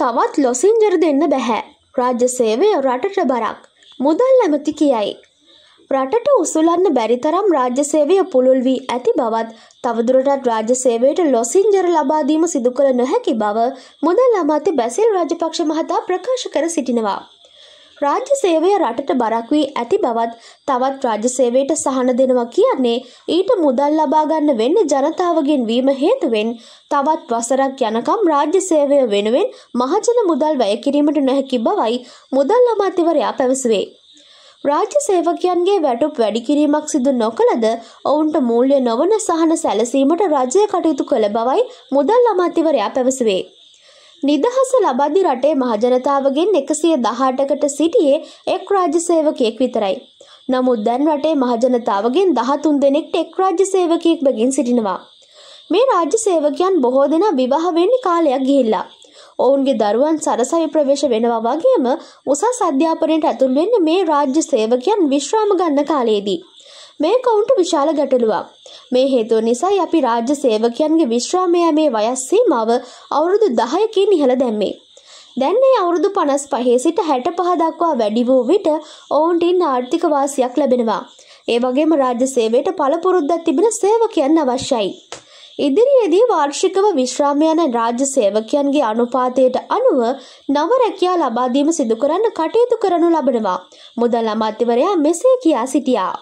තවත් ලොසින්ජර දෙන්න බැහැ. රාජ්‍ය සේවය රටට බරක්. මුදල් ඇමති කියයි. රටට උසුලන්න බැරිතරම් රාජ්‍ය සේවය පුළුල් වී ඇති බවත් තවදුරටත් රාජ්‍ය සේවයට ලොසින්ජර ලබාදීම සිදු කළ නොහැකි බව මුදල් අමාත්‍ය බැසිල් රාජපක්ෂ මහතා ප්‍රකාශ කර සිටිනවා. රාජ්‍ය සේවය රටට බරක් වී ඇති බවත් තවත් රාජ්‍ය සේවයට සහන දෙනවා කියන්නේ ඊට මුදල් ලබා ගන්න වෙන්නේ ජනතාවගෙන් වීම හේතුවෙන් තවත් වසරක් යනකම් රාජ්‍ය සේවය වෙනුවෙන් මහජන මුදල් වැය කිරීමට නොහැකි බවයි මුදල් අමාත්‍යවරයා පැවසුවේ. රාජ්‍ය සේවකයන්ගේ වැටුප් වැඩිකිරීමක් සිදු නොකළද ඔවුන්ට මූල්‍ය නොවන සහන සැලසීමට රජය කටයුතු කළ බවයි මුදල් අමාත්‍යවරයා පැවසුවේ. නිදහස ලබදි රටේ මහජනතාවගෙන් එකසිය දහටකට සිටියේ එක් රාජ්‍ය සේවකයෙක් විතරයි. නමුත් දැන් රටේ මහජනතාවගෙන් දහතුන් දෙනෙක් එක් රාජ්‍ය සේවකයෙක් බැගින් සිටිනවා. මේ රාජ්‍ය සේවකයන් බොහෝ දෙනා විවාහ වෙන්න කාලයක් ගිහිල්ලා. ඔවුන්ගේ දරුවන් සරසවි ප්‍රවේශ වෙනවා වගේම උසස් අධ්‍යාපනයට ඇතුල් වෙන්න මේ රාජ්‍ය සේවකයන් විශ්‍රාම ගන්න කාලයේදී. මේක ඔවුන්ට විශාල ගැටලුවක්. මේ හේතුව නිසායි අපි රාජ්‍ය සේවකයන්ගේ විශ්‍රාමය මේ වයස් සීමාව අවුරුදු 10කින් ඉහළ දැම්මේ. දැන් මේ අවුරුදු 55 සිට 65 දක්වා වැඩි වූ විට ඔවුන්ටින් ආර්ථික වාසියක් ලැබෙනවා. ඒ වගේම රාජ්‍ය සේවයට පළපුරුද්දක් තිබෙන සේවකයන් අවශ්‍යයි. ඉදිරියේදී වාර්ෂිකව විශ්‍රාම යන රාජ්‍ය සේවකයන්ගේ අනුපාතයට අනුව නව රැකියා ලබා දීම සිදු කරන්න කටයුතු කරනු ලබනවා. මුදල් අමාත්‍යවරයා මෙසේ කියා සිටියා.